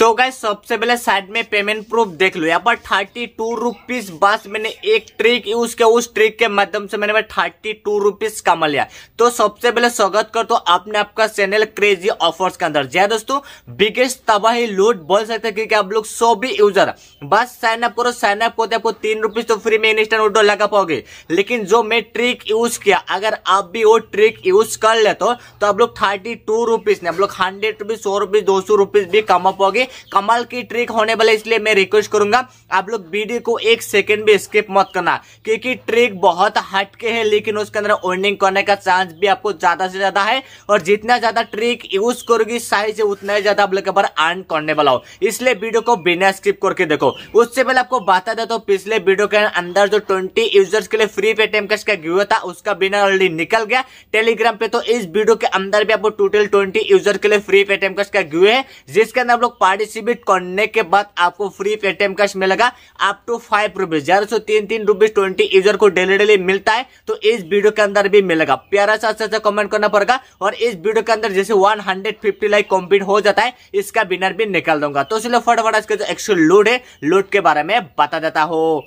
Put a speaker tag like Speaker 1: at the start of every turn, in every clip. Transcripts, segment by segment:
Speaker 1: तो गाय सबसे पहले साइड में पेमेंट प्रूफ देख लो यहाँ पर थर्टी टू रुपीज बस मैंने एक ट्रिक यूज किया उस ट्रिक के माध्यम से मैंने थर्टी टू रुपीज कमा लिया तो सबसे पहले स्वागत कर तो आपने आपका चैनल क्रेजी ऑफर्स के अंदर जय दोस्तों बिगेस्ट तबाही लूट बोल सकते हैं क्योंकि आप लोग सो भी यूजर बस साइन अप करो साइन अप करते आपको तीन रुपीज तो फ्री में इंस्टेंट ऑटो लगा पाओगे लेकिन जो मैं ट्रिक यूज किया अगर आप भी वो ट्रिक यूज कर लेते हो तो आप लोग थर्टी टू रुपीज ने आप लोग हंड्रेड रुपीज सौ रुपीज दो सौ रुपीज भी कमा पाओगे करेंगे कमाल की ट्रिक होने वाले इसलिए मैं रिक्वेस्ट करूंगा आप लोग वीडियो को एक सेकेंड भी स्किप मत करना क्योंकि ट्रिक बहुत हटके है लेकिन उसके अंदर ओर्निंग करने का चांस भी आपको ज्यादा से ज्यादा है और जितना ज्यादा ट्रिक यूज करोगी साइज उतना ही ज्यादा आप लोग अर्न करने वाला हो इसलिए वीडियो को बिना स्किप करके देखो उससे पहले आपको बता देता तो हूँ पिछले वीडियो के अंदर जो ट्वेंटी यूजर्स के लिए फ्री पे टेम का गिव था उसका बिना ऑलरेडी निकल गया टेलीग्राम पे तो इस वीडियो के अंदर भी आपको टोटल ट्वेंटी यूजर के लिए फ्री पेटीएम कैश का गिव है जिसके अंदर आप लोग पार्टिसिपेट करने के बाद आपको फ्री पेटीएम कैश मिलेगा अप टू फाइव रुपीज यार सो तीन तीन रुपीज ट्वेंटी यूजर को डेली डेली मिलता है तो इस वीडियो के अंदर भी मिलेगा प्यारा सा अच्छा सा कमेंट करना पड़ेगा और इस वीडियो के अंदर जैसे one hundred fifty like complete हो जाता है इसका विनर भी निकाल दूंगा तो चलो फटाफट इसका जो एक्चुअल लूड है लूट के बारे में बता देता हूँ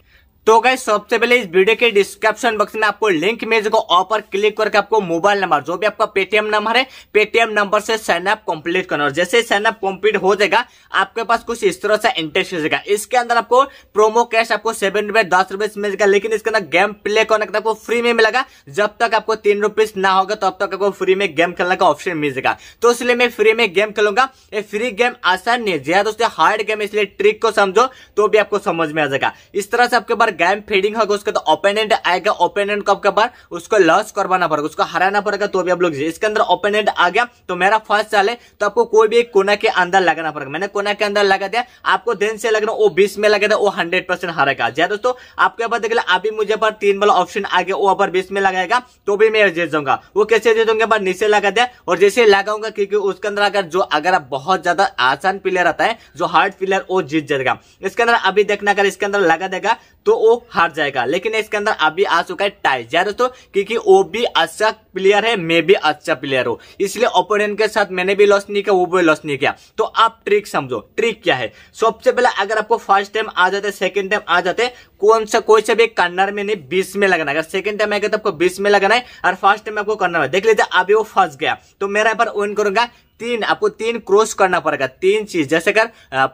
Speaker 1: तो गाइस सबसे पहले इस वीडियो के डिस्क्रिप्शन बॉक्स में आपको लिंक मिल जाएगा ऑफर क्लिक करके आपको मोबाइल नंबर जो भी आपका पेटीएम नंबर है पेटीएम नंबर से साइनअप कंप्लीट करना और जैसे साइनअप कंप्लीट हो जाएगा आपके पास कुछ इस तरह से इंटरेस्ट जाएगा इसके अंदर आपको प्रोमो कैश आपको सेवन रुपए दस रुपए मिल जाएगा लेकिन इसके अंदर गेम प्ले करने का आपको फ्री में मिलेगा जब तक आपको तीन रुपीज ना होगा तब तक आपको फ्री में गेम खेलने का ऑप्शन मिल जाएगा तो इसलिए मैं फ्री में गेम खेलूंगा ये फ्री गेम आसान नहीं है ज्यादा हार्ड गेम इसलिए ट्रिक को समझो तो भी आपको समझ में आ जाएगा इस तरह से आपके बार गेम फीडिंग होगा उसके तो ओपोनेंट आएगा ओपोनेंट कब का बार उसको लॉस करवाना पड़ेगा उसको हराना पड़ेगा तो भी आप लोग इसके अंदर ओपोनेंट आ गया तो मेरा फर्स्ट चाल है तो आपको कोई भी कोना के अंदर लगाना पड़ेगा मैंने कोना के अंदर लगा दिया आपको दिन से लगना वो बीस में लगा था वो हंड्रेड परसेंट हारेगा जय दोस्तों आपके पास देख लिया अभी मुझे पर तीन वाला ऑप्शन आ गया वो अपर बीस में लगाएगा तो भी मैं जीत जाऊंगा वो कैसे जीत जाऊंगा पर नीचे लगा दिया और जैसे लगाऊंगा क्योंकि उसके अंदर अगर जो अगर बहुत ज्यादा आसान प्लेयर आता है जो हार्ड प्लेयर वो जीत जाएगा इसके अंदर अभी देखना अगर इसके अंदर लगा देगा तो वो हार जाएगा लेकिन इसके अंदर अभी आ चुका है टाइजर दोस्तों क्योंकि वो भी अच्छा प्लेयर है मैं भी अच्छा प्लेयर हूँ इसलिए ओपोनेंट के साथ मैंने भी लॉस नहीं किया वो भी लॉस नहीं किया तो आप ट्रिक समझो ट्रिक क्या है सबसे पहले अगर आपको फर्स्ट टाइम आ जाते सेकेंड टाइम आ जाते कौन सा कोई सा भी कर्नर में नहीं बीस में लगना अगर सेकंड टाइम आएगा तो आपको बीस में लगना है और फर्स्ट टाइम आपको करना है देख लीजिए अभी वो फंस गया तो मेरा यहाँ पर ओन करूंगा तीन आपको तीन क्रॉस करना पड़ेगा तीन चीज जैसे अगर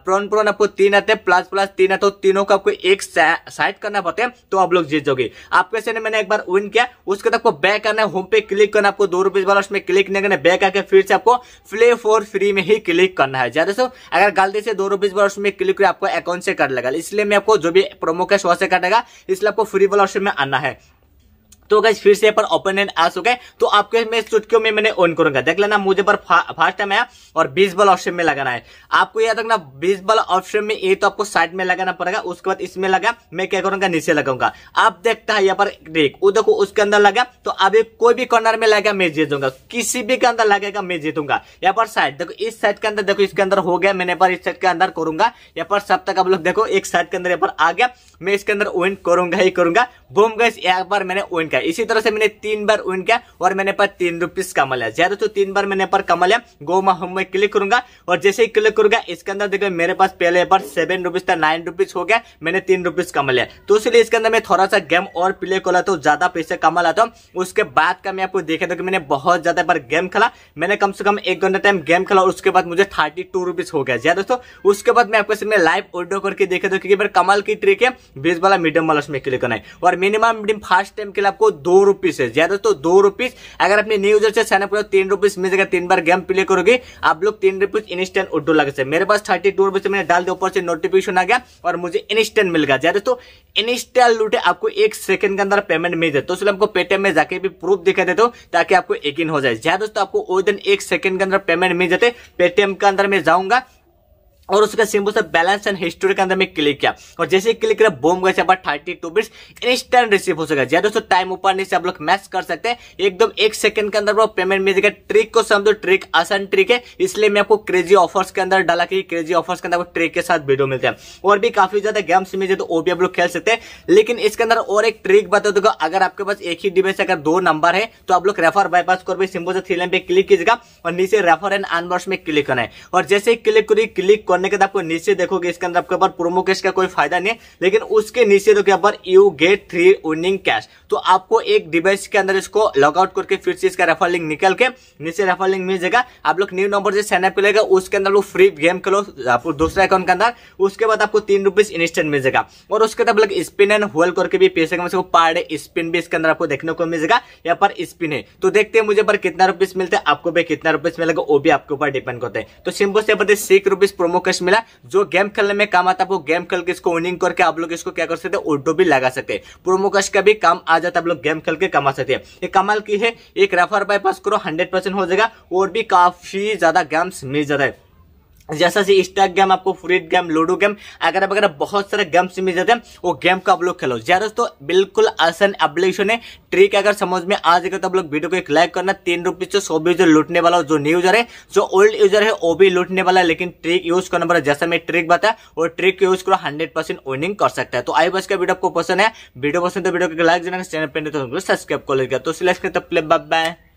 Speaker 1: प्रोन प्रोन आपको तीन आते हैं प्लस प्लस तीन आते हो तो तीनों को आपको एक साइड करना पड़ता है तो आप लोग जीत जाओगे आपके से मैंने एक बार विन किया उसके बाद आपको बैक करना है होम पे क्लिक करना आपको दो रुपीज वाला उसमें क्लिक नहीं करना बैक आके फिर से आपको प्ले फॉर फ्री में ही क्लिक करना है ज्यादा सो अगर गलती से दो रुपीज वाला उसमें क्लिक करें आपको अकाउंट से कर लेगा इसलिए मैं आपको जो भी प्रोमो कैश वहां से काटेगा इसलिए आपको फ्री वाला उसमें आना है तो गाइज फिर से पर ओपन एंड आ चुके तो आपके मैं चुटकियों में मैंने ऑन करूंगा देख लेना मुझे पर फर्स्ट टाइम आया और बीस बॉल ऑप्शन में लगाना है आपको याद रखना बीस बॉल ऑप्शन में ये तो आपको साइड में लगाना पड़ेगा उसके बाद इसमें लगा मैं क्या करूंगा नीचे लगाऊंगा आप देखता है यहाँ पर ट्रिक वो देखो उसके अंदर लगा तो अभी कोई भी कॉर्नर में लगा मैं जीतूंगा किसी भी के अंदर लगेगा मैं जीतूंगा यहाँ पर साइड देखो इस साइड के अंदर देखो इसके अंदर हो गया मैंने पर इस साइड के अंदर करूंगा यहाँ पर सब तक आप लोग देखो एक साइड के अंदर यहाँ पर आ गया मैं इसके अंदर विन करूंगा ही करूंगा बूम गैस यहाँ पर मैंने विन किया इसी तरह से मैंने तीन बार विन किया और मैंने पर तीन रुपीज कमा लिया ज्यादा तो तीन बार मैंने पर कमा लिया गो मा में क्लिक करूंगा और जैसे ही क्लिक करूंगा इसके अंदर देखो मेरे पास पहले बार सेवन रुपीज था नाइन रुपीज हो गया मैंने तीन रुपीज कमा लिया तो इसलिए इसके अंदर मैं थोड़ा सा गेम और प्ले कर लाता हूँ ज्यादा पैसे कमा लाता हूँ उसके बाद का मैं आपको देखा था कि मैंने बहुत ज्यादा बार गेम खेला मैंने कम से कम एक घंटा टाइम गेम खेला और उसके बाद मुझे थर्टी टू रुपीज हो गया ज्यादा तो उसके बाद मैं आपको सामने लाइव ऑडियो करके देखे था क्योंकि मेरे कमाल की ट्रिक है बीस वाला मीडियम वाला उसमें क्लिक करना है और मिनिमम मीडियम फर्स्ट टाइम के लिए आपको दो रुपीस है ज्यादा तो दो रुपीस अगर अपने न्यू यूजर से साइनअप करो तीन रुपीस मिल जाएगा तीन बार गेम प्ले करोगे आप लोग तीन रुपीज इंस्टेंट उड्डो लगे से मेरे पास थर्टी टू रुपीज मैंने डाल दिया ऊपर से नोटिफिकेशन आ गया और मुझे इंस्टेंट मिल गया ज्यादा तो इंस्टेंट लूटे आपको एक सेकंड के अंदर पेमेंट मिल जाए तो इसलिए हमको पेटीएम में जाके भी प्रूफ दिखा देते हो ताकि आपको यकीन हो जाए ज्यादा दोस्तों आपको वो दिन एक सेकंड के अंदर पेमेंट मिल जाते पेटीएम के अंदर मैं जाऊंगा और उसका सिंबल से बैलेंस एंड हिस्ट्री के अंदर में क्लिक किया और जैसे ही क्लिक किया बोम गए thirty two bits instant receive हो सका जैसे दोस्तों टाइम ऊपर नहीं से आप लोग मैच कर सकते हैं एकदम एक सेकंड के अंदर वो पेमेंट मिल जाएगा ट्रिक को समझो ट्रिक आसान ट्रिक है इसलिए मैं आपको क्रेजी ऑफर्स के अंदर डाला कि क्रेजी ऑफर्स के अंदर आपको ट्रिक के साथ वीडियो मिलते हैं और भी काफी ज्यादा गेम्स में तो वो भी आप लोग खेल सकते हैं लेकिन इसके अंदर और एक ट्रिक बता दूंगा अगर आपके पास एक ही डिवाइस अगर दो नंबर है तो आप लोग रेफर बाईपास कर सिंबल से थ्री लाइन पे क्लिक कीजिएगा और नीचे रेफर एंड अनबॉक्स में क्लिक करना है और जैसे ही क्लिक करिए क्लिक करने के बाद आपको नीचे देखोगे इसके अंदर आपके पास प्रोमो कैश का कोई फायदा नहीं है लेकिन उसके नीचे देखो यहाँ पर you get three winning cash तो आपको एक डिवाइस के अंदर इसको लॉगआउट करके फिर से इसका रेफर लिंक निकल के नीचे रेफर लिंक मिल जाएगा आप लोग न्यू नंबर से साइनअप करेगा उसके अंदर लोग फ्री गेम खेलो आपको दूसरे अकाउंट के अंदर उसके बाद आपको तीन रुपीज इंस्टेंट मिल जाएगा और उसके बाद लोग स्पिन एंड होल करके भी पैसे कम से पर डे स्पिन भी इसके अंदर आपको देखने को मिल जाएगा यहाँ पर स्पिन है तो देखते हैं मुझे पर कितना रुपीज मिलता है आपको भी कितना रुपीज मिलेगा वो भी आपके ऊपर डिपेंड करते हैं तो सिंपल से बताइए सिक्स रुपीज प्रोमो कवच मिला जो गेम खेलने में काम आता है वो गेम खेल के इसको विनिंग करके आप लोग इसको क्या कर सकते ऑटो भी लगा सकते प्रोमो कश का भी काम आ जाता है आप लोग गेम खेल के कमा सकते हैं कमाल की है एक रेफर बाईपास करो हंड्रेड हो जाएगा और भी काफी ज्यादा गेम्स मिल जाता है जैसा इंस्टा गेम आपको फ्रीड गेम लूडो गेम अगर वगैरह बहुत सारे गेम्स मिल जाते हैं वो गेम को आप लोग खेलो जय दोस्तों बिल्कुल आसान एप्लीकेशन है ट्रिक अगर समझ में आ जाएगा तो आप लोग वीडियो को एक लाइक करना तीन रुपीज से सौ भी जो लूटने वाला जो न्यू यूजर है जो ओल्ड यूजर है वो भी लूटने वाला है लेकिन ट्रिक यूज करने वाला जैसा मैं ट्रिक बताया और ट्रिक यूज करो हंड्रेड परसेंट विनिंग कर सकता है तो आई बस का वीडियो आपको पसंद है वीडियो पसंद तो वीडियो को लाइक देना चैनल पर सब्सक्राइब कर लेगा तो सिलेक्ट करते बाय